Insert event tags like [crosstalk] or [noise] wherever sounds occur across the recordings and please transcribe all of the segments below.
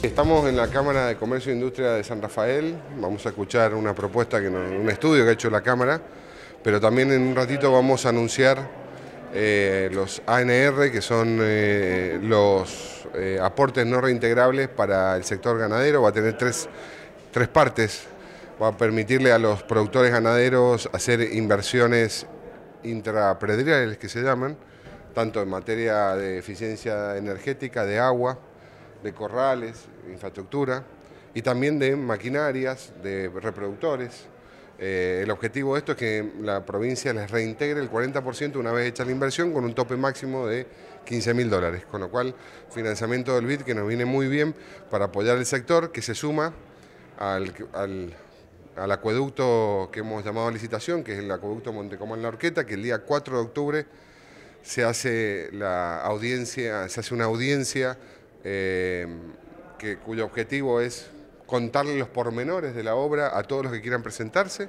Estamos en la Cámara de Comercio e Industria de San Rafael, vamos a escuchar una propuesta, que un estudio que ha hecho la Cámara, pero también en un ratito vamos a anunciar eh, los ANR, que son eh, los eh, aportes no reintegrables para el sector ganadero, va a tener tres, partes, va a permitirle a los productores ganaderos hacer inversiones intrapredriales que se llaman, tanto en materia de eficiencia energética, de agua, de corrales, infraestructura y también de maquinarias, de reproductores. Eh, el objetivo de esto es que la provincia les reintegre el 40% una vez hecha la inversión con un tope máximo de 15 mil dólares, con lo cual financiamiento del BID que nos viene muy bien para apoyar el sector que se suma al, acueducto que hemos llamado a licitación, que es el acueducto montecomán en la Orqueta, que el día 4 de octubre se hace la audiencia, se hace una audiencia eh, que, cuyo objetivo es contarle los pormenores de la obra a todos los que quieran presentarse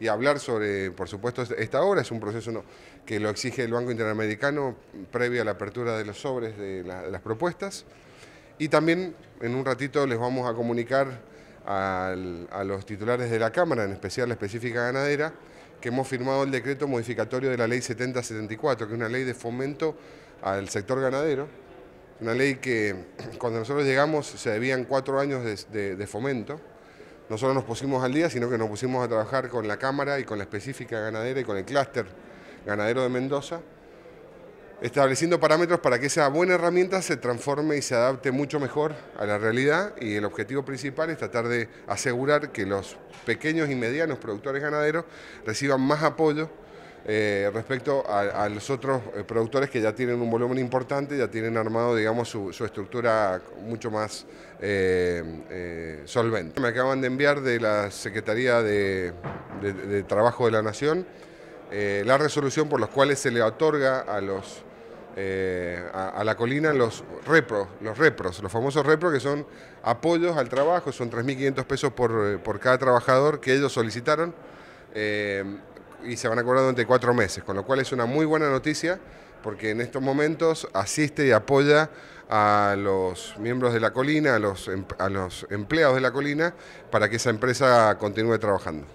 y hablar sobre, por supuesto, esta obra. Es un proceso que lo exige el Banco Interamericano previo a la apertura de los sobres de, las propuestas. Y también en un ratito les vamos a comunicar a los titulares de la Cámara, en especial la específica ganadera, que hemos firmado el decreto modificatorio de la Ley 7074, que es una ley de fomento al sector ganadero, una ley que [clears throat] cuando nosotros llegamos se debían cuatro años de, fomento. No solo nos pusimos al día, sino que nos pusimos a trabajar con la Cámara y con la específica ganadera y con el clúster ganadero de Mendoza, estableciendo parámetros para que esa buena herramienta se transforme y se adapte mucho mejor a la realidad y el objetivo principal es tratar de asegurar que los pequeños y medianos productores ganaderos reciban más apoyo eh, respecto a, los otros eh, productores que ya tienen un volumen importante, ya tienen armado, digamos, su, estructura mucho más eh, solvente. Me acaban de enviar de la Secretaría de, Trabajo de la Nación la resolución por la cual se le otorga a los... A, la colina los repro los repros, los famosos repros que son apoyos al trabajo, son 3.500 pesos por, por, cada trabajador que ellos solicitaron y se van a cobrar durante cuatro meses, con lo cual es una muy buena noticia porque en estos momentos asiste y apoya a los miembros de la colina, los, em, a los empleados de la colina, para que esa empresa continúe trabajando.